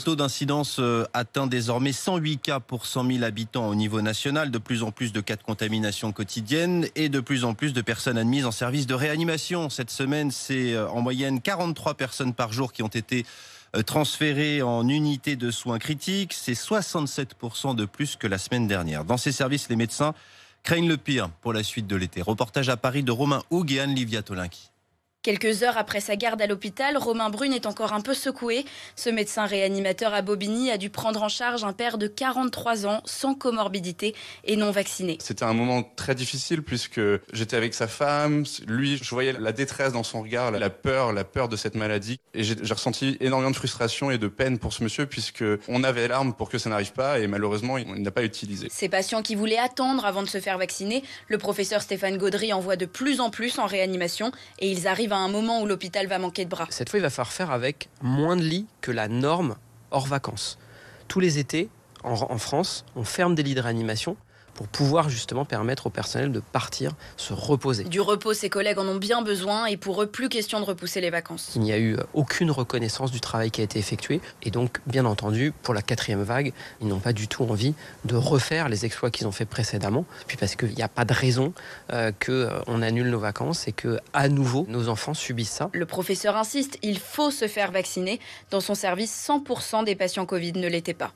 Le taux d'incidence euh, atteint désormais 108 cas pour 100 000 habitants au niveau national, de plus en plus de cas de contamination quotidienne et de plus en plus de personnes admises en service de réanimation. Cette semaine, c'est euh, en moyenne 43 personnes par jour qui ont été euh, transférées en unité de soins critiques. C'est 67% de plus que la semaine dernière. Dans ces services, les médecins craignent le pire pour la suite de l'été. Reportage à Paris de Romain Houg et Anne-Livia Tolinki. Quelques heures après sa garde à l'hôpital, Romain Brune est encore un peu secoué. Ce médecin réanimateur à Bobigny a dû prendre en charge un père de 43 ans sans comorbidité et non vacciné. C'était un moment très difficile puisque j'étais avec sa femme, lui, je voyais la détresse dans son regard, la peur, la peur de cette maladie et j'ai ressenti énormément de frustration et de peine pour ce monsieur puisque on avait l'arme pour que ça n'arrive pas et malheureusement, il n'a pas utilisé. Ces patients qui voulaient attendre avant de se faire vacciner, le professeur Stéphane Gaudry envoie de plus en plus en réanimation et ils arrivent à un moment où l'hôpital va manquer de bras. Cette fois, il va falloir faire avec moins de lits que la norme hors vacances. Tous les étés, en, en France, on ferme des lits de réanimation pour pouvoir justement permettre au personnel de partir, se reposer. Du repos, ses collègues en ont bien besoin et pour eux, plus question de repousser les vacances. Il n'y a eu euh, aucune reconnaissance du travail qui a été effectué et donc, bien entendu, pour la quatrième vague, ils n'ont pas du tout envie de refaire les exploits qu'ils ont fait précédemment, puis parce qu'il n'y a pas de raison euh, qu'on euh, annule nos vacances et que à nouveau nos enfants subissent ça. Le professeur insiste, il faut se faire vacciner. Dans son service, 100% des patients Covid ne l'étaient pas.